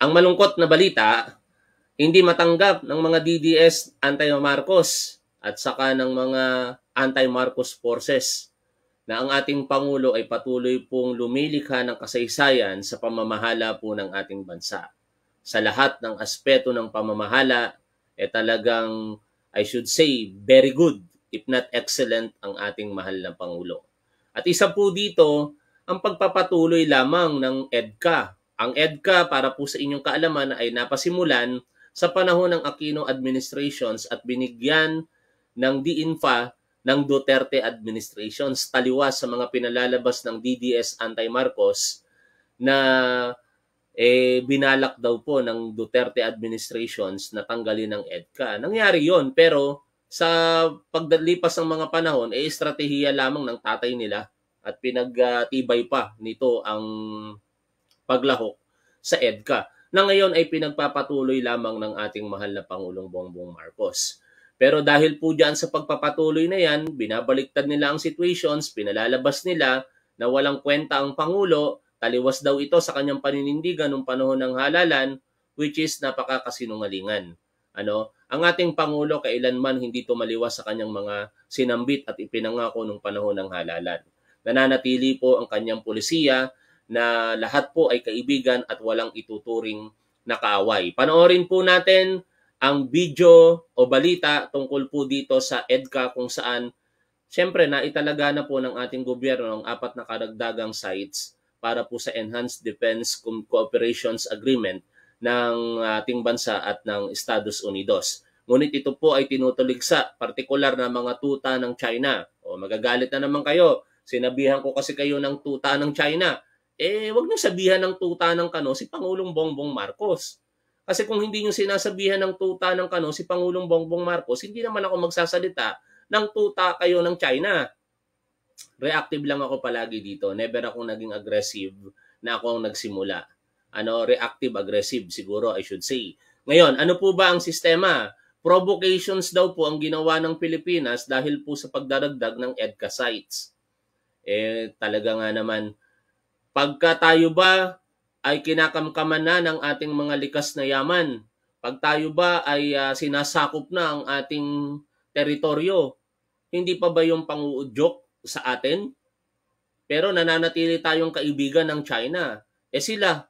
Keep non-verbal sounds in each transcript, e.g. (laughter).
Ang malungkot na balita, hindi matanggap ng mga DDS anti-Marcos at saka ng mga anti-Marcos forces na ang ating Pangulo ay patuloy pong lumilikha ng kasaysayan sa pamamahala po ng ating bansa. Sa lahat ng aspeto ng pamamahala, eh talagang, I should say, very good, if not excellent, ang ating mahal na Pangulo. At isa po dito, ang pagpapatuloy lamang ng EDCA ang EDCA para po sa inyong kaalaman ay napasimulan sa panahon ng Aquino administrations at binigyan ng DINFA ng Duterte administrations taliwas sa mga pinalalabas ng DDS anti-Marcos na eh, binalak daw po ng Duterte administrations na tanggalin ang EDCA. Nangyari yon pero sa pagdalipas ng mga panahon, eh, estratehiya lamang ng tatay nila at pinagtibay pa nito ang paglahok sa EDCA na ngayon ay pinagpapatuloy lamang ng ating mahal na Pangulong Bongbong Marcos. Pero dahil po dyan sa pagpapatuloy na yan, binabaliktad nila ang situations, pinalalabas nila na walang kwenta ang Pangulo, taliwas daw ito sa kanyang paninindigan noong panahon ng halalan, which is napakakasinungalingan. Ano? Ang ating Pangulo kailanman hindi tumaliwas sa kanyang mga sinambit at ipinangako nung panahon ng halalan. Nananatili po ang kanyang pulisya na lahat po ay kaibigan at walang ituturing na kaaway. Panoorin po natin ang video o balita tungkol po dito sa EDCA kung saan siyempre naitalaga na po ng ating gobyerno ang apat na karagdagang sites para po sa Enhanced Defense Cooperations Agreement ng ating bansa at ng Estados Unidos. Ngunit ito po ay tinutuligsa, partikular na mga tuta ng China. O magagalit na naman kayo, sinabihan ko kasi kayo ng tuta ng China eh wag niyo sabihan ng tuta ng kano si Pangulong Bongbong Marcos. Kasi kung hindi niyo sinasabihan ng tuta ng kano si Pangulong Bongbong Marcos, hindi naman ako magsasalita ng tuta kayo ng China. Reactive lang ako palagi dito. Never ako naging aggressive na ako ang nagsimula. Ano, reactive aggressive siguro I should say. Ngayon, ano po ba ang sistema? Provocations daw po ang ginawa ng Pilipinas dahil po sa pagdaragdag ng EDCA sites. Eh talaga nga naman Pagka tayo ba ay kinakamkaman na ng ating mga likas na yaman, pag tayo ba ay uh, sinasakop na ang ating teritoryo, hindi pa ba yung panguudyok sa atin? Pero nananatili tayong kaibigan ng China. Eh sila,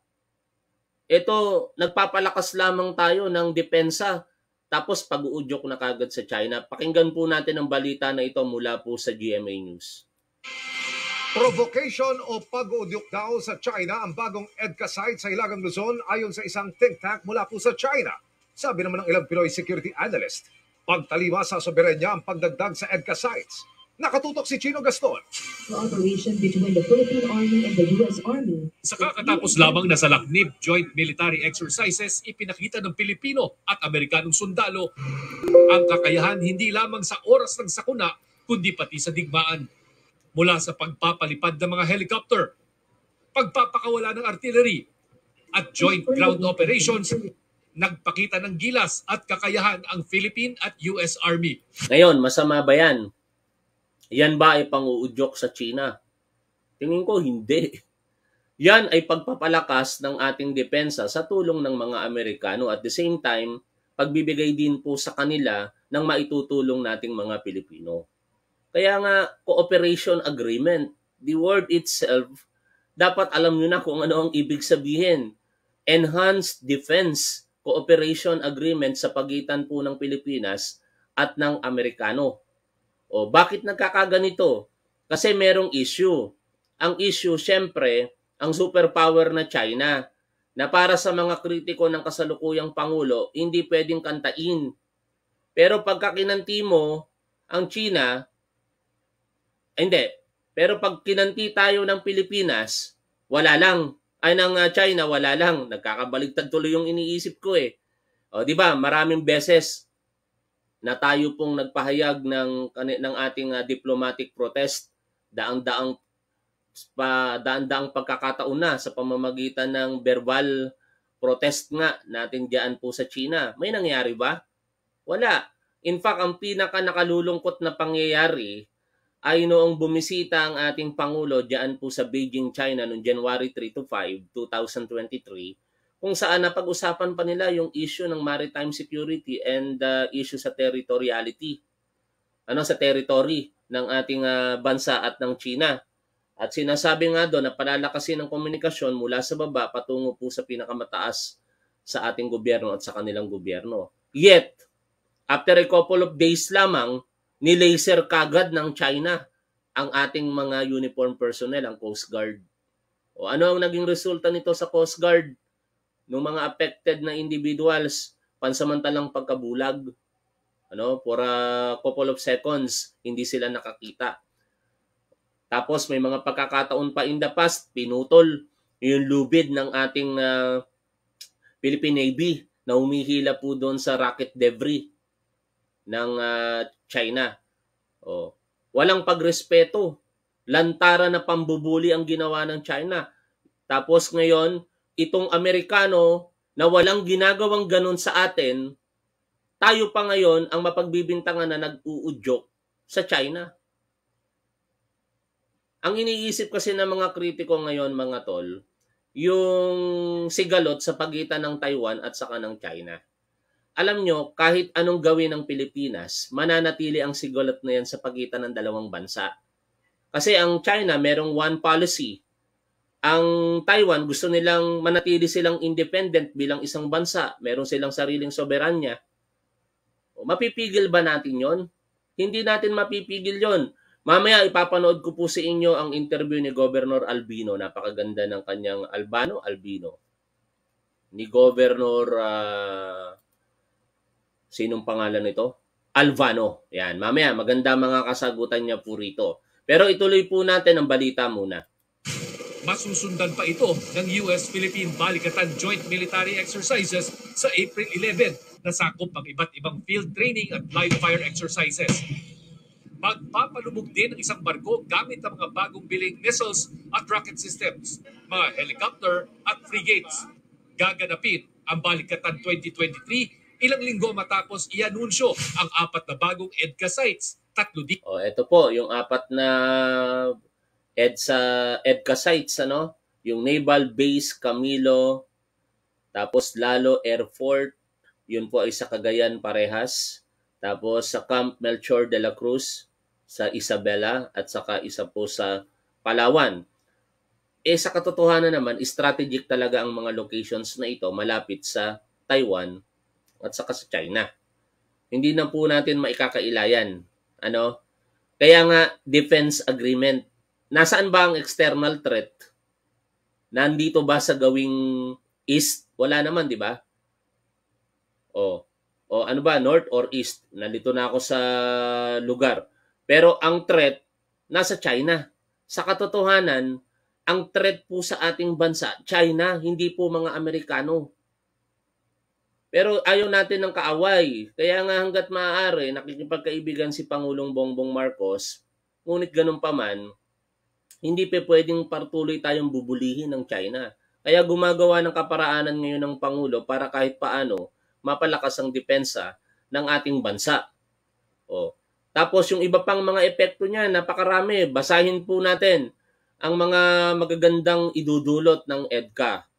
ito, nagpapalakas lamang tayo ng depensa tapos pag-uudyok na kagad sa China. Pakinggan po natin ang balita na ito mula po sa GMA News. Provocation o pag-udyok daw sa China ang bagong EDCA site sa Ilagang Luzon ayon sa isang think tank mula po sa China. Sabi naman ng ilang Pinoy security analyst, pagtalima sa soberanya ang pagdagdag sa EDCA sites. Nakatutok si Chino Gaston. Cooperation between the Philippine Army and the U.S. Army. Sa kakatapos lamang na sa Laknib Joint Military Exercises, ipinakita ng Pilipino at Amerikanong sundalo ang kakayahan hindi lamang sa oras ng sakuna, kundi pati sa digmaan mula sa pagpapalipad ng mga helicopter, pagpapakawala ng artillery, at joint ground operations nagpakita ng gilas at kakayahan ang Philippine at US Army. Ngayon, masama ba yan? Yan ba ay panguudyok sa China? Tingin ko hindi. Yan ay pagpapalakas ng ating depensa sa tulong ng mga Amerikano at the same time, pagbibigay din po sa kanila ng maitutulong nating mga Pilipino. Kaya nga, cooperation agreement, the word itself, dapat alam nyo na kung ano ang ibig sabihin. Enhanced Defense Cooperation Agreement sa pagitan po ng Pilipinas at ng Amerikano. O, bakit nagkakaganito? Kasi merong issue. Ang issue, syempre, ang superpower na China na para sa mga kritiko ng kasalukuyang Pangulo, hindi pwedeng kantain. Pero pagkakinanti mo ang China, eh, hindi. Pero pag kinanti tayo ng Pilipinas, wala lang. Ay, ng ah, China, wala lang. Nagkakabaligtad tuloy yung iniisip ko eh. O, di ba? Maraming beses na tayo pong nagpahayag ng, ng ating uh, diplomatic protest daang-daang pa daan-daang pagkakataon na sa pamamagitan ng verbal protest nga natin diyan po sa China. May nangyari ba? Wala. In fact, ang pinaka nakalulungkot na pangyayari ay noong bumisita ang ating Pangulo dyan po sa Beijing, China noong January 3 to 5, 2023, kung saan napag-usapan pa nila yung issue ng maritime security and the uh, issue sa territoriality. Ano sa territory ng ating uh, bansa at ng China. At sinasabi nga doon na palalakasin ang komunikasyon mula sa baba patungo po sa pinakamataas sa ating gobyerno at sa kanilang gobyerno. Yet, after a couple of days lamang, nilaser kagad ng China ang ating mga uniform personnel, ang Coast Guard. O ano ang naging resulta nito sa Coast Guard? Ng mga affected na individuals, pansamantalang pagkabulag. Ano, for a couple of seconds, hindi sila nakakita. Tapos may mga pagkakataon pa in the past, pinutol yung lubid ng ating uh, Philippine Navy na humihila po doon sa rocket debris ng uh, China. Oh, walang pagrespeto. Lantara na pambubuli ang ginawa ng China. Tapos ngayon, itong Amerikano na walang ginagawang ganun sa atin, tayo pa ngayon ang mapagbibintangan na nag-uudyok sa China. Ang iniisip kasi ng mga kritiko ngayon mga tol, yung sigalot sa pagitan ng Taiwan at saka ng China alam nyo, kahit anong gawin ng Pilipinas, mananatili ang sigulat na yan sa pagitan ng dalawang bansa. Kasi ang China, merong one policy. Ang Taiwan, gusto nilang manatili silang independent bilang isang bansa. Meron silang sariling soberanya. O, Mapipigil ba natin yon? Hindi natin mapipigil yon. Mamaya ipapanood ko po sa inyo ang interview ni Governor Albino. Napakaganda ng kanyang Albano, Albino. Ni Governor uh, Sinong pangalan nito? Alvano. Yan, mamaya maganda mga kasagutan niya po rito. Pero ituloy po natin ang balita muna. Masusundan pa ito ng US-Philippine Balikatan Joint Military Exercises sa April 11 na sakop ang iba't ibang field training at live fire exercises. Magpapalubog din ang isang barko gamit ang mga bagong biling missiles at rocket systems, mga helicopter at frigates. Gaganapin ang Balikatan 2023 ilang linggo matapos i ianunsyo ang apat na bagong EDCA sites. Tatlo dito. Oh, ito po, yung apat na EDSA, EDCA sites, ano? Yung Naval Base Camilo, tapos Lalo Air yun po ay sa Cagayan Parehas. Tapos sa Camp Melchor de la Cruz, sa Isabela, at saka isa po sa Palawan. Eh sa katotohanan naman, strategic talaga ang mga locations na ito malapit sa Taiwan at saka sa China. Hindi na po natin maikakaila yan. Ano? Kaya nga, defense agreement. Nasaan ba ang external threat? Nandito ba sa gawing east? Wala naman, di ba? O, o ano ba, north or east? Nandito na ako sa lugar. Pero ang threat, nasa China. Sa katotohanan, ang threat po sa ating bansa, China, hindi po mga Amerikano. Pero ayaw natin ng kaaway. Kaya nga hanggat maaari, nakikipagkaibigan si Pangulong Bongbong Marcos, ngunit ganun pa man, hindi pa pwedeng partuloy tayong bubulihin ng China. Kaya gumagawa ng kaparaanan ngayon ng Pangulo para kahit paano mapalakas ang depensa ng ating bansa. O. Tapos yung iba pang mga epekto niya, napakarami. Basahin po natin ang mga magagandang idudulot ng EDCA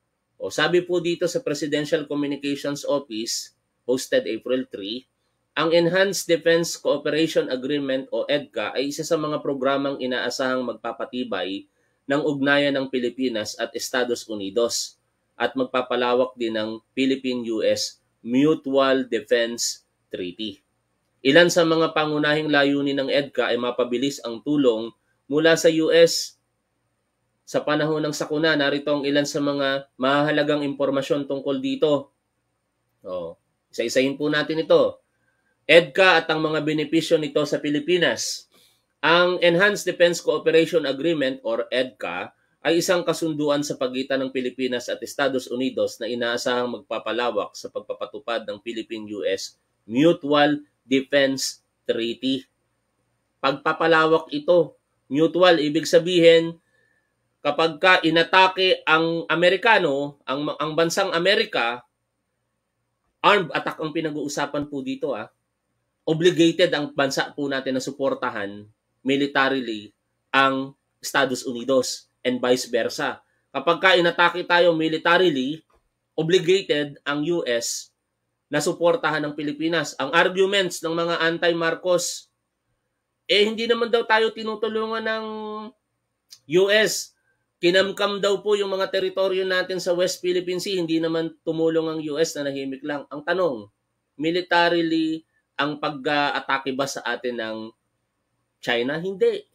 o sabi po dito sa Presidential Communications Office, posted April 3, ang Enhanced Defense Cooperation Agreement o EDCA ay isa sa mga programang inaasahang magpapatibay ng ugnayan ng Pilipinas at Estados Unidos at magpapalawak din ng Philippine-US Mutual Defense Treaty. Ilan sa mga pangunahing layunin ng EDCA ay mapabilis ang tulong mula sa US sa panahon ng sakuna, narito ang ilan sa mga mahalagang impormasyon tungkol dito. Oh, isa-isahin po natin ito. EDCA at ang mga benepisyo nito sa Pilipinas. Ang Enhanced Defense Cooperation Agreement or EDCA ay isang kasunduan sa pagitan ng Pilipinas at Estados Unidos na inaasahang magpapalawak sa pagpapatupad ng Philippine-US Mutual Defense Treaty. Pagpapalawak ito, mutual ibig sabihin kapag ka inatake ang Amerikano, ang, ang bansang Amerika, armed attack ang pinag-uusapan po dito ah. Obligated ang bansa po natin na suportahan militarily ang Estados Unidos and vice versa. Kapag ka inatake tayo militarily, obligated ang US na suportahan ng Pilipinas. Ang arguments ng mga anti-Marcos, eh hindi naman daw tayo tinutulungan ng US. Kinamkam daw po yung mga teritoryo natin sa West Philippine Sea, hindi naman tumulong ang US na nahimik lang. Ang tanong, militarily, ang pag-atake ba sa atin ng China? Hindi.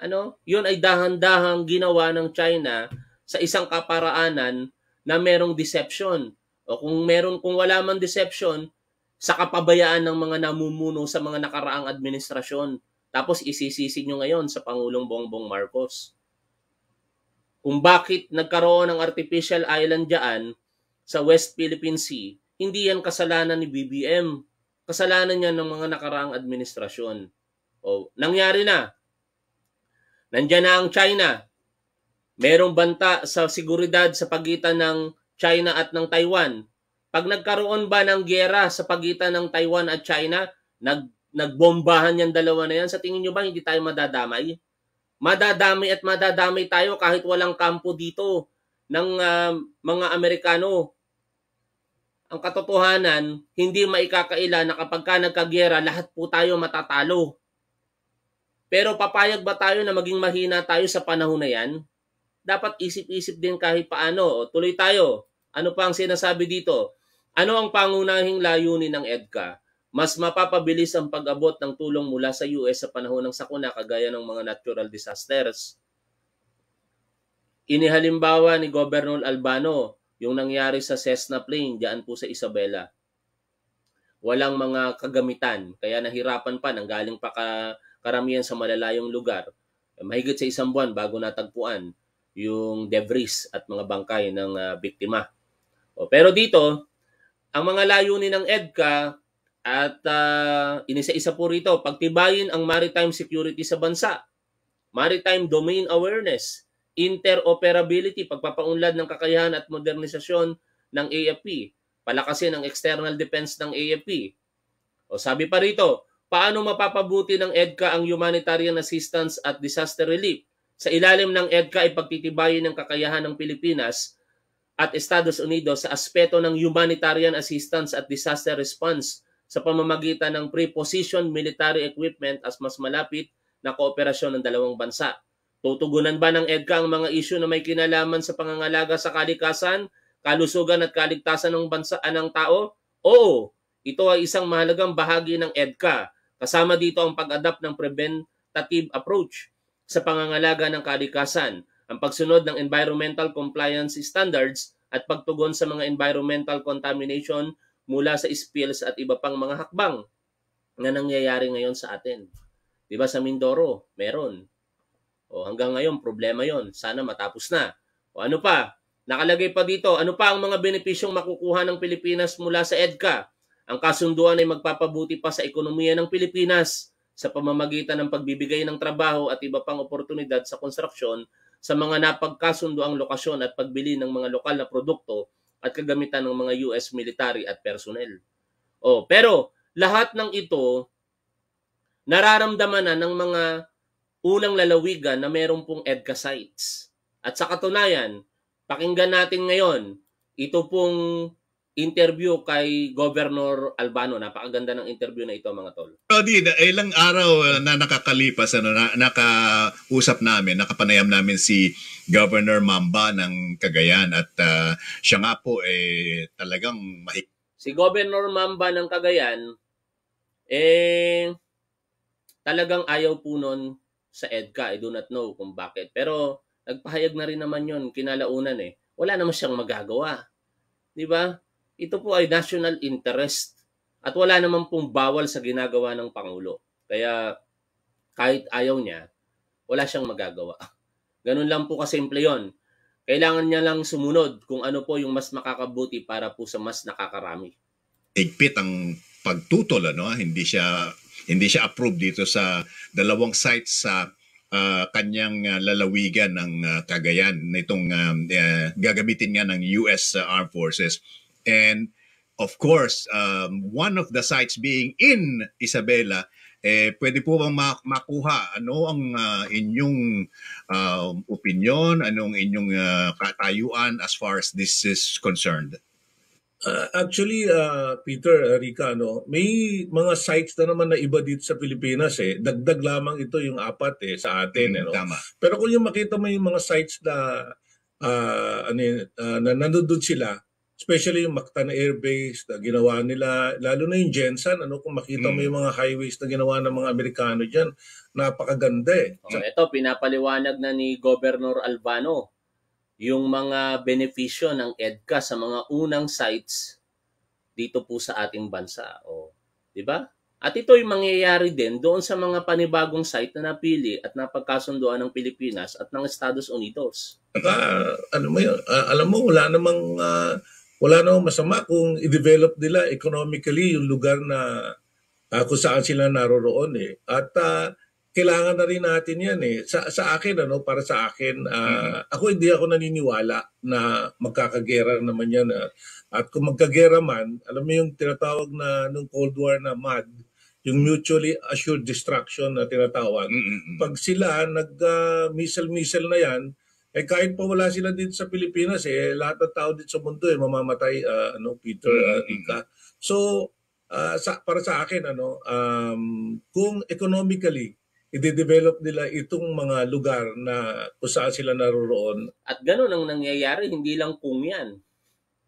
Ano? Yun ay dahan-dahang ginawa ng China sa isang kaparaanan na merong deception. O kung meron kung wala man deception, sa kapabayaan ng mga namumuno sa mga nakaraang administrasyon. Tapos isisisi nyo ngayon sa Pangulong Bongbong Marcos kung bakit nagkaroon ng artificial island diyan sa West Philippine Sea, hindi yan kasalanan ni BBM. Kasalanan yan ng mga nakaraang administrasyon. O, nangyari na. Nandiyan na ang China. Merong banta sa seguridad sa pagitan ng China at ng Taiwan. Pag nagkaroon ba ng gera sa pagitan ng Taiwan at China, nag, nagbombahan yan dalawa na yan, sa tingin nyo ba hindi tayo madadamay? madadami at madadami tayo kahit walang kampo dito ng uh, mga Amerikano. Ang katotohanan, hindi maikakaila na kapag ka nagkagera, lahat po tayo matatalo. Pero papayag ba tayo na maging mahina tayo sa panahon na yan? Dapat isip-isip din kahit paano. tuloy tayo. Ano pa ang sinasabi dito? Ano ang pangunahing layunin ng EDCA? mas mapapabilis ang pag-abot ng tulong mula sa US sa panahon ng sakuna kagaya ng mga natural disasters. Inihalimbawa ni Governor Albano yung nangyari sa Cessna plane diyan po sa Isabela. Walang mga kagamitan kaya nahirapan pa nang galing pa karamihan sa malalayong lugar. Mahigit sa isang buwan bago natagpuan yung debris at mga bangkay ng uh, biktima. O, pero dito, ang mga layunin ng EDCA at uh, inisa-isa po rito, pagtibayin ang maritime security sa bansa, maritime domain awareness, interoperability, pagpapaunlad ng kakayahan at modernisasyon ng AFP, palakasin ang external defense ng AFP. O sabi pa rito, paano mapapabuti ng EDCA ang humanitarian assistance at disaster relief? Sa ilalim ng EDCA ay pagtitibayin ng kakayahan ng Pilipinas at Estados Unidos sa aspeto ng humanitarian assistance at disaster response sa pamamagitan ng preposition military equipment as mas malapit na kooperasyon ng dalawang bansa. Tutugunan ba ng EDCA ang mga isyu na may kinalaman sa pangangalaga sa kalikasan, kalusugan at kaligtasan ng bansa at ah, ng tao? Oo, ito ay isang mahalagang bahagi ng EDCA. Kasama dito ang pag-adapt ng preventative approach sa pangangalaga ng kalikasan, ang pagsunod ng environmental compliance standards at pagtugon sa mga environmental contamination mula sa spills at iba pang mga hakbang na nangyayari ngayon sa atin. 'Di ba sa Mindoro, meron. O hanggang ngayon problema 'yon. Sana matapos na. O ano pa? Nakalagay pa dito, ano pa ang mga benepisyong makukuha ng Pilipinas mula sa EDCA? Ang kasunduan ay magpapabuti pa sa ekonomiya ng Pilipinas sa pamamagitan ng pagbibigay ng trabaho at iba pang oportunidad sa konstruksyon sa mga napagkasunduang lokasyon at pagbili ng mga lokal na produkto at kagamitan ng mga US military at personnel. Oh, pero lahat ng ito nararamdaman na ng mga unang lalawigan na meron pong EDCA sites. At sa katunayan, pakinggan natin ngayon ito pong interview kay Governor Albano. Napakaganda ng interview na ito mga tol. Brody, ilang araw uh, na nakakalipas, ano, na, nakausap namin, nakapanayam namin si Governor Mamba ng Cagayan at uh, siya nga po eh, talagang mahik. Si Governor Mamba ng Cagayan, eh, talagang ayaw po nun sa EDCA. I do not know kung bakit. Pero nagpahayag na rin naman yon kinalaunan eh. Wala naman siyang magagawa. Di ba? ito po ay national interest at wala naman pong bawal sa ginagawa ng Pangulo. Kaya kahit ayaw niya, wala siyang magagawa. (laughs) Ganun lang po kasimple yon. Kailangan niya lang sumunod kung ano po yung mas makakabuti para po sa mas nakakarami. Igpit ang pagtutol ano, hindi siya hindi siya approved dito sa dalawang sites sa uh, kanyang uh, lalawigan ng uh, Cagayan nitong uh, uh, eh, gagamitin nga ng US uh, Armed Forces. And of course, um, one of the sites being in Isabela, eh, pwede po bang makuha ano ang uh, inyong uh, um, opinion, anong inyong uh, katayuan as far as this is concerned? Uh, actually, uh, Peter, Rika, no, may mga sites na naman na iba dito sa Pilipinas. Eh. Dagdag lamang ito yung apat eh, sa atin. Mm, eh, no? Tama. Pero kung yung makita mo yung mga sites na, uh, ano, uh, na nandun sila, especially yung Mactan Air Base na ginawa nila, lalo na yung Jensen, ano, kung makita mm. mo hmm. yung mga highways na ginawa ng mga Amerikano dyan, napakaganda eh. So, oh, ito, pinapaliwanag na ni Governor Albano yung mga benepisyo ng EDCA sa mga unang sites dito po sa ating bansa. O, oh. di ba? At ito ay mangyayari din doon sa mga panibagong site na napili at napagkasunduan ng Pilipinas at ng Estados Unidos. uh, ano mo yun, uh, alam mo, wala namang uh, wala namang masama kung i-develop nila economically yung lugar na uh, kung saan sila naroroon eh. At uh, kailangan na rin natin yan eh. Sa, sa akin, ano, para sa akin, uh, mm-hmm. ako hindi ako naniniwala na magkakagera naman yan. Uh, at kung magkagera man, alam mo yung tinatawag na nung Cold War na MAD, yung mutually assured destruction na tinatawag. Mm-hmm. Pag sila nag-missile-missile uh, na yan, eh kahit pa wala sila dito sa Pilipinas, eh lahat ng tao dito sa mundo eh mamamatay uh, ano Peter uh, ah, mm-hmm. Ika. So uh, sa, para sa akin ano um, kung economically i-develop nila itong mga lugar na kung saan sila naroroon. At ganun ang nangyayari, hindi lang kung yan. (laughs)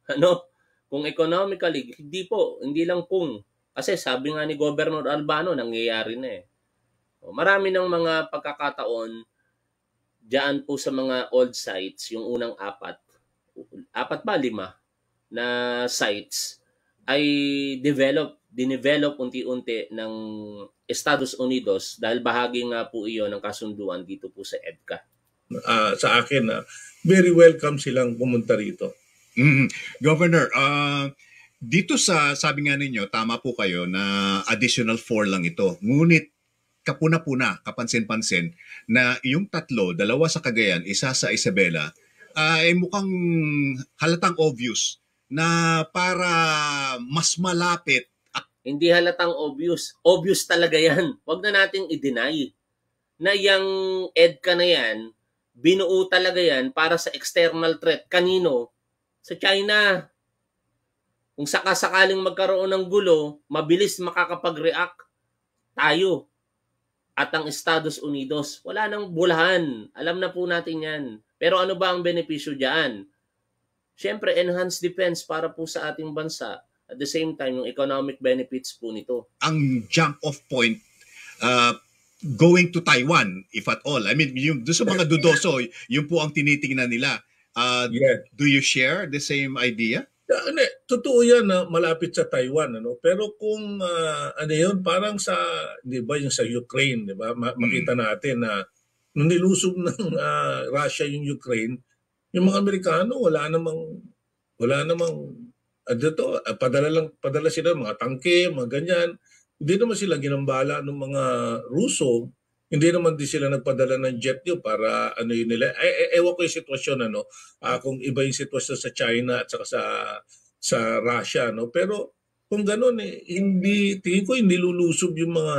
Ano? Kung economically, hindi po, hindi lang kung. Kasi sabi nga ni Governor Albano, nangyayari na eh. Marami ng mga pagkakataon Diyan po sa mga old sites, yung unang apat, apat ba lima na sites ay develop, dinevelop unti-unti ng Estados Unidos dahil bahagi nga po iyon ng kasunduan dito po sa EDCA. Uh, sa akin, uh, very welcome silang pumunta rito. Mm-hmm. Governor, uh, dito sa sabi nga ninyo, tama po kayo na additional four lang ito. Ngunit kapuna-puna, kapansin-pansin, na yung tatlo, dalawa sa Cagayan, isa sa Isabela, ay mukhang halatang obvious na para mas malapit at hindi halatang obvious. Obvious talaga yan. Huwag na nating i-deny na yung EDCA na yan, binuo talaga yan para sa external threat. Kanino? Sa China. Kung sakasakaling magkaroon ng gulo, mabilis makakapag-react tayo at ang Estados Unidos. Wala nang bulahan. Alam na po natin yan. Pero ano ba ang benepisyo diyan? Siyempre, enhanced defense para po sa ating bansa. At the same time, yung economic benefits po nito. Ang jump-off point, uh, going to Taiwan, if at all. I mean, yung, doon sa mga dudoso, yun po ang tinitingnan nila. Uh, yeah. Do you share the same idea? Ano, totoo yan na malapit sa Taiwan ano pero kung uh, ano yun parang sa 'di ba yung sa Ukraine 'di ba makita mm. natin na nung nilusog (laughs) ng uh, Russia yung Ukraine yung mga Amerikano wala namang wala namang uh, dito uh, padala lang padala sila mga tangke mga ganyan hindi naman sila ginambala ng mga Ruso hindi naman din sila nagpadala ng jet nyo para ano yun nila. E, e, ewan ko yung sitwasyon ano, uh, kung iba yung sitwasyon sa China at saka sa sa Russia no. Pero kung ganoon eh, hindi tingin ko hindi lulusob yung mga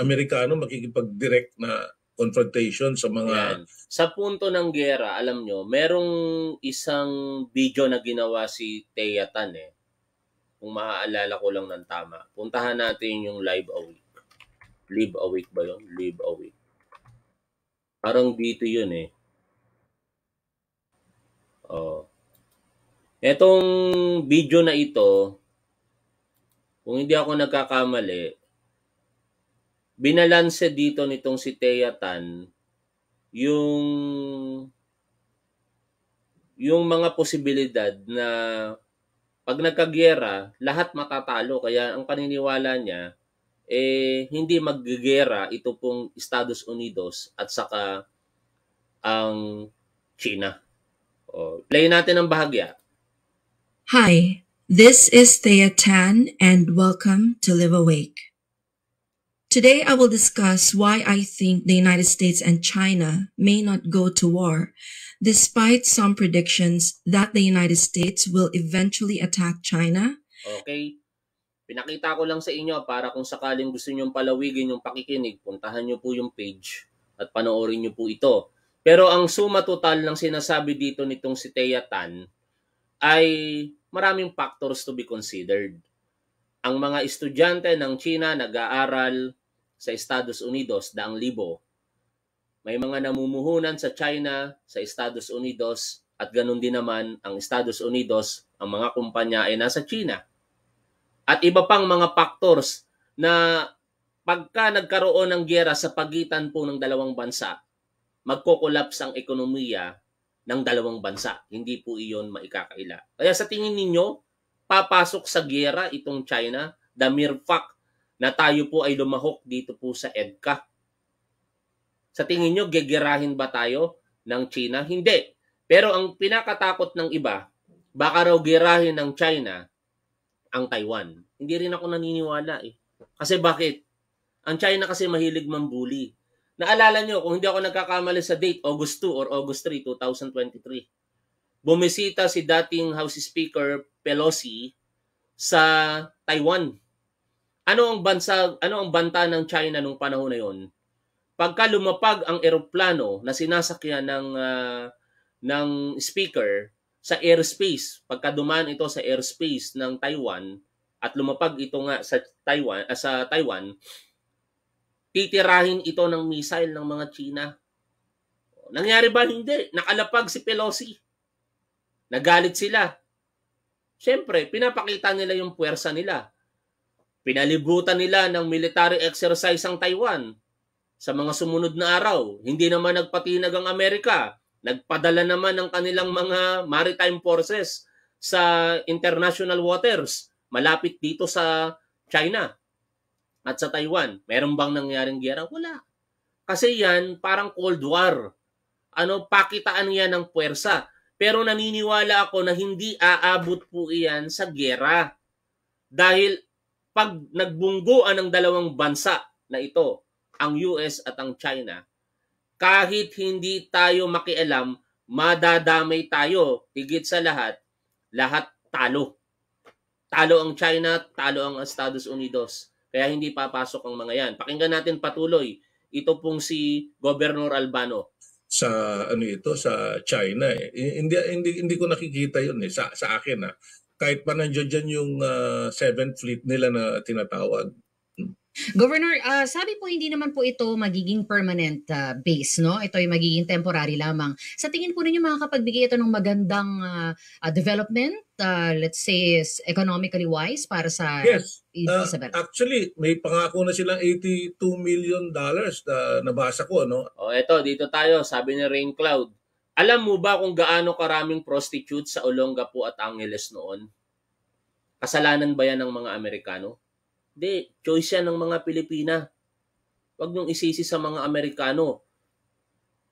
Amerikano makikipag-direct na confrontation sa mga Yan. sa punto ng gera alam nyo merong isang video na ginawa si Teya Tan eh kung maaalala ko lang ng tama puntahan natin yung live away Live awake ba yun? Live awake. Parang dito yun eh. Oh. Etong video na ito, kung hindi ako nagkakamali, binalanse dito nitong si Thea Tan yung yung mga posibilidad na pag nagkagyera, lahat matatalo. Kaya ang paniniwala niya, eh hindi maggegera ito pong Estados Unidos at saka ang China. O, oh, play natin ang bahagya. Hi, this is Thea Tan and welcome to Live Awake. Today I will discuss why I think the United States and China may not go to war, despite some predictions that the United States will eventually attack China. Okay. Pinakita ko lang sa inyo para kung sakaling gusto nyong palawigin yung pakikinig, puntahan nyo po yung page at panoorin nyo po ito. Pero ang suma total ng sinasabi dito nitong si Thea Tan ay maraming factors to be considered. Ang mga estudyante ng China nag-aaral sa Estados Unidos, daang libo. May mga namumuhunan sa China, sa Estados Unidos, at ganun din naman ang Estados Unidos, ang mga kumpanya ay nasa China at iba pang mga factors na pagka nagkaroon ng giyera sa pagitan po ng dalawang bansa, magkokolaps ang ekonomiya ng dalawang bansa. Hindi po iyon maikakaila. Kaya sa tingin ninyo, papasok sa giyera itong China, the mere fact na tayo po ay lumahok dito po sa EDCA. Sa tingin nyo, gegerahin ba tayo ng China? Hindi. Pero ang pinakatakot ng iba, baka raw gerahin ng China ang Taiwan. Hindi rin ako naniniwala eh. Kasi bakit? Ang China kasi mahilig mambuli. Naalala nyo, kung hindi ako nagkakamali sa date, August 2 or August 3, 2023, bumisita si dating House Speaker Pelosi sa Taiwan. Ano ang bansa ano ang banta ng China nung panahon na 'yon? Pagka lumapag ang eroplano na sinasakyan ng uh, ng speaker, sa airspace. Pagka dumaan ito sa airspace ng Taiwan at lumapag ito nga sa Taiwan, uh, sa Taiwan, titirahin ito ng missile ng mga China. Nangyari ba? Hindi. Nakalapag si Pelosi. Nagalit sila. Siyempre, pinapakita nila yung puwersa nila. Pinalibutan nila ng military exercise ang Taiwan. Sa mga sumunod na araw, hindi naman nagpatinag ang Amerika. Nagpadala naman ng kanilang mga maritime forces sa international waters malapit dito sa China at sa Taiwan. Meron bang nangyaring giyera? Wala. Kasi yan parang Cold War. Ano, pakitaan yan ng puwersa. Pero naniniwala ako na hindi aabot po iyan sa giyera. Dahil pag nagbunggoan ng dalawang bansa na ito, ang US at ang China, kahit hindi tayo makialam, madadamay tayo. Higit sa lahat, lahat talo. Talo ang China, talo ang Estados Unidos. Kaya hindi papasok ang mga yan. Pakinggan natin patuloy. Ito pong si Governor Albano sa ano ito sa China eh. Hindi hindi hindi ko nakikita 'yun eh sa sa akin ah. Kahit pa nandiyan diyan yung uh, ah, 7th fleet nila na tinatawag Governor, uh, sabi po hindi naman po ito magiging permanent uh, base, no? Ito ay magiging temporary lamang. Sa tingin po ninyo makakapagbigay ito ng magandang uh, uh, development, uh, let's say is economically wise para sa Yes. Uh, Isabel? actually, may pangako na silang 82 million dollars na nabasa ko, no? Oh, eto dito tayo, sabi ni Rain Cloud. Alam mo ba kung gaano karaming prostitutes sa Olongapo at Angeles noon? Kasalanan ba yan ng mga Amerikano? Hindi, choice yan ng mga Pilipina. Huwag niyong isisi sa mga Amerikano.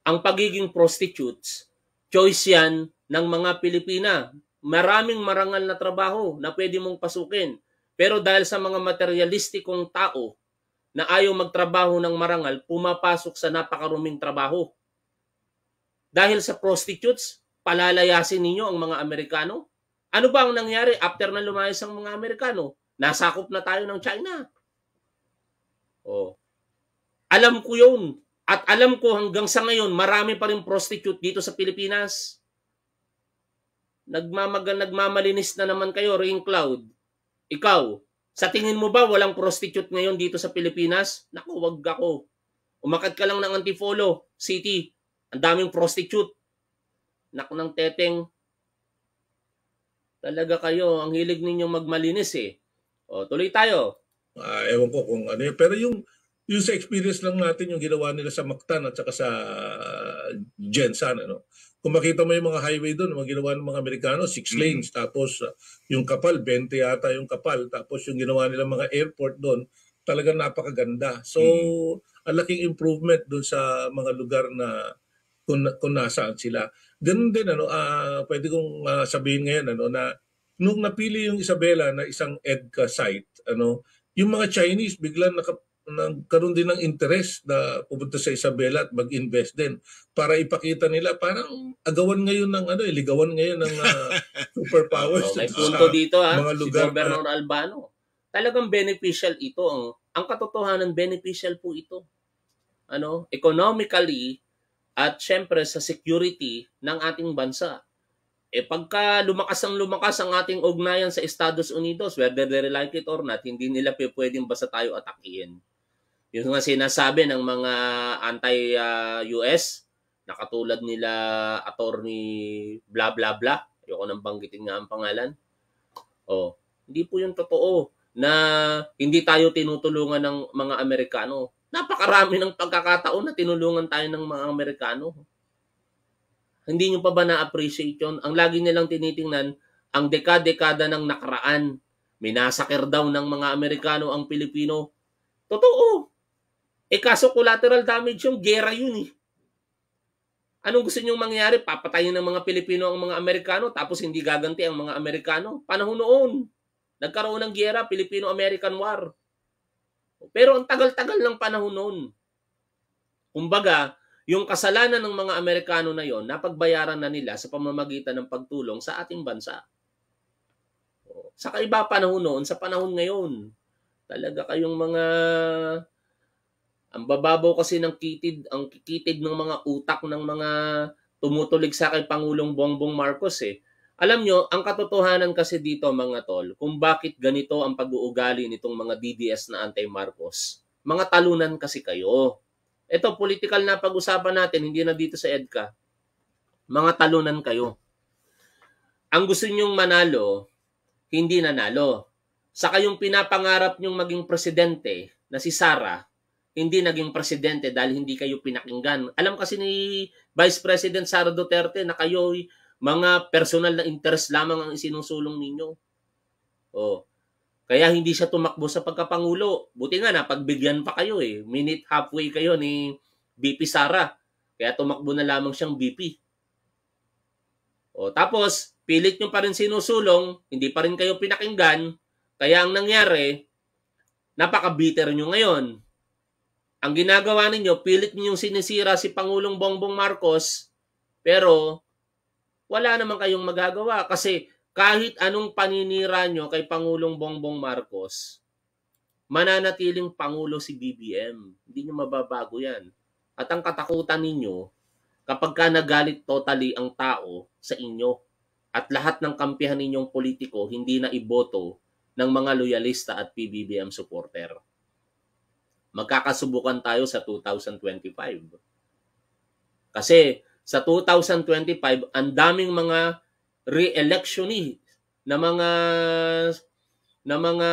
Ang pagiging prostitutes, choice yan ng mga Pilipina. Maraming marangal na trabaho na pwede mong pasukin. Pero dahil sa mga materialistikong tao na ayaw magtrabaho ng marangal, pumapasok sa napakaruming trabaho. Dahil sa prostitutes, palalayasin ninyo ang mga Amerikano? Ano ba ang nangyari after na lumayas ang mga Amerikano? Nasakop na tayo ng China. Oh. Alam ko 'yon At alam ko hanggang sa ngayon, marami pa rin prostitute dito sa Pilipinas. Nagmamaga, nagmamalinis na naman kayo, Ring Cloud. Ikaw, sa tingin mo ba walang prostitute ngayon dito sa Pilipinas? Naku, wag ako. Umakad ka lang ng Antifolo, City. Ang daming prostitute. Naku ng teteng. Talaga kayo, ang hilig ninyong magmalinis eh. O, tuloy tayo. Uh, ewan ko kung ano yun. Pero yung, yung sa experience lang natin, yung ginawa nila sa Mactan at saka sa Jensan, ano? Kung makita mo yung mga highway doon, mga ginawa ng mga Amerikano, six mm-hmm. lanes. Tapos ah, yung kapal, 20 yata yung kapal. Tapos yung ginawa nila mga airport doon, talagang napakaganda. So, mm-hmm. ang laking improvement doon sa mga lugar na kung, kung nasaan sila. Ganun din, ano, uh, pwede kong uh, sabihin ngayon, ano, na nung napili yung Isabela na isang EDCA site, ano, yung mga Chinese biglang naka, nagkaroon din ng interest na pupunta sa Isabela at mag-invest din para ipakita nila parang agawan ngayon ng ano, eh, ligawan ngayon ng uh, (laughs) superpowers. so, may punto dito ha, mga lugar si Governor na, Albano. Talagang beneficial ito. Ang, ang katotohanan, beneficial po ito. Ano, economically at syempre sa security ng ating bansa eh pagka lumakas ang lumakas ang ating ugnayan sa Estados Unidos, whether they like it or not, hindi nila pwedeng basta tayo atakihin. Yung nga sinasabi ng mga anti-US, nakatulad nila attorney blah blah blah, ayoko nang banggitin nga ang pangalan. Oh, hindi po yung totoo na hindi tayo tinutulungan ng mga Amerikano. Napakarami ng pagkakataon na tinulungan tayo ng mga Amerikano hindi nyo pa ba na-appreciate yun? Ang lagi nilang tinitingnan, ang dekada-dekada ng nakaraan. Minasakir daw ng mga Amerikano ang Pilipino. Totoo. Eh kaso collateral damage yung gera yun eh. Anong gusto niyong mangyari? Papatayin ng mga Pilipino ang mga Amerikano tapos hindi gaganti ang mga Amerikano. Panahon noon, nagkaroon ng giyera, Filipino-American War. Pero ang tagal-tagal ng panahon noon. Kumbaga, yung kasalanan ng mga Amerikano na yon, napagbayaran na nila sa pamamagitan ng pagtulong sa ating bansa. Sa kaiba panahon noon, sa panahon ngayon, talaga kayong mga ang bababaw kasi ng kitid, ang kitid ng mga utak ng mga tumutulig sa kay Pangulong Bongbong Marcos eh. Alam nyo, ang katotohanan kasi dito mga tol, kung bakit ganito ang pag-uugali nitong mga DDS na anti-Marcos, mga talunan kasi kayo. Ito, political na pag-usapan natin, hindi na dito sa EDCA. Mga talunan kayo. Ang gusto nyong manalo, hindi nanalo. Sa kayong pinapangarap nyong maging presidente na si Sara, hindi naging presidente dahil hindi kayo pinakinggan. Alam kasi ni Vice President Sara Duterte na kayo mga personal na interest lamang ang isinusulong ninyo. Oh. Kaya hindi siya tumakbo sa pagkapangulo. Buti nga na, pagbigyan pa kayo eh. Minute halfway kayo ni BP Sara. Kaya tumakbo na lamang siyang BP. O, tapos, pilit nyo pa rin sinusulong, hindi pa rin kayo pinakinggan. Kaya ang nangyari, napaka-bitter nyo ngayon. Ang ginagawa ninyo, pilit yung sinisira si Pangulong Bongbong Marcos, pero wala naman kayong magagawa kasi kahit anong paninira nyo kay Pangulong Bongbong Marcos, mananatiling Pangulo si BBM. Hindi nyo mababago yan. At ang katakutan ninyo, kapag ka nagalit totally ang tao sa inyo at lahat ng kampihan ninyong politiko hindi na iboto ng mga loyalista at PBBM supporter. Magkakasubukan tayo sa 2025. Kasi sa 2025, ang daming mga re-electionee na mga na mga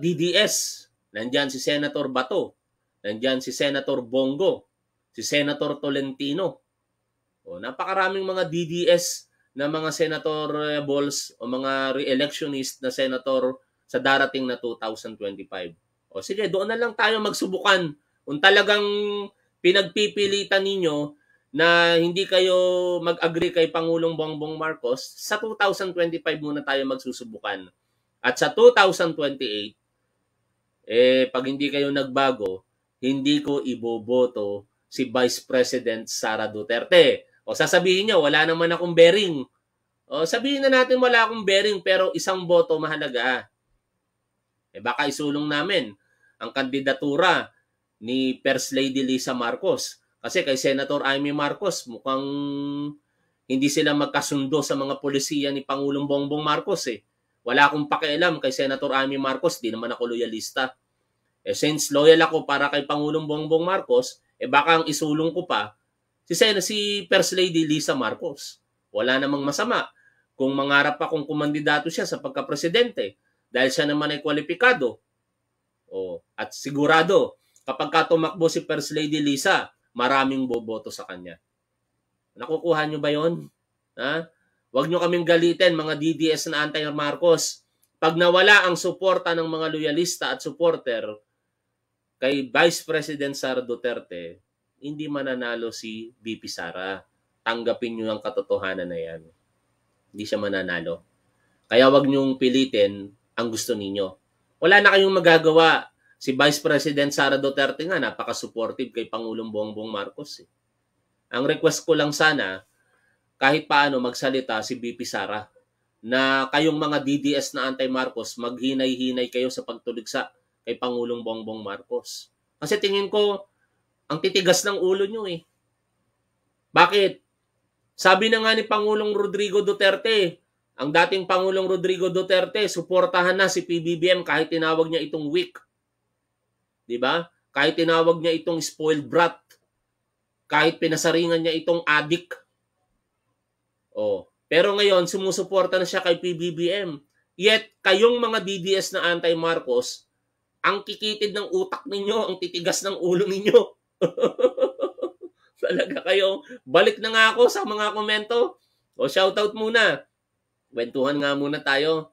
DDS. Nandiyan si Senator Bato, nandiyan si Senator Bongo, si Senator Tolentino. O, napakaraming mga DDS na mga senator balls o mga re-electionist na senator sa darating na 2025. O sige, doon na lang tayo magsubukan. Kung talagang pinagpipilitan ninyo na hindi kayo mag-agree kay Pangulong Bongbong Marcos, sa 2025 muna tayo magsusubukan. At sa 2028, eh, pag hindi kayo nagbago, hindi ko iboboto si Vice President Sara Duterte. O sasabihin niya, wala naman akong bearing. O sabihin na natin wala akong bearing pero isang boto mahalaga. Eh baka isulong namin ang kandidatura ni First Lady Lisa Marcos kasi kay Senator Amy Marcos, mukhang hindi sila magkasundo sa mga polisiya ni Pangulong Bongbong Marcos eh. Wala akong pakialam kay Senator Amy Marcos, di naman ako loyalista. Eh, since loyal ako para kay Pangulong Bongbong Marcos, eh baka ang isulong ko pa si Sen si First Lady Lisa Marcos. Wala namang masama kung mangarap pa kung kumandidato siya sa pagka-presidente dahil siya naman ay kwalipikado. O, oh, at sigurado kapag ka tumakbo si First Lady Lisa, maraming boboto sa kanya. Nakukuha nyo ba yon? Ha? Huwag nyo kaming galitin mga DDS na anti-Marcos. Pag nawala ang suporta ng mga loyalista at supporter kay Vice President Sara Duterte, hindi mananalo si VP Sara. Tanggapin nyo ang katotohanan na yan. Hindi siya mananalo. Kaya huwag nyong pilitin ang gusto ninyo. Wala na kayong magagawa Si Vice President Sara Duterte nga napaka-supportive kay Pangulong Bongbong Marcos. Eh. Ang request ko lang sana kahit paano magsalita si BP Sara na kayong mga DDS na anti-Marcos maghinay-hinay kayo sa pagtuligsa kay Pangulong Bongbong Marcos. Kasi tingin ko ang titigas ng ulo nyo eh. Bakit? Sabi na nga ni Pangulong Rodrigo Duterte, ang dating Pangulong Rodrigo Duterte, suportahan na si PBBM kahit tinawag niya itong weak. 'Di ba? Kahit tinawag niya itong spoiled brat, kahit pinasaringan niya itong adik. Oh, pero ngayon sumusuporta na siya kay PBBM. Yet kayong mga DDS na anti-Marcos, ang kikitid ng utak ninyo, ang titigas ng ulo ninyo. (laughs) Talaga kayo. Balik na nga ako sa mga komento. O shoutout muna. Kwentuhan nga muna tayo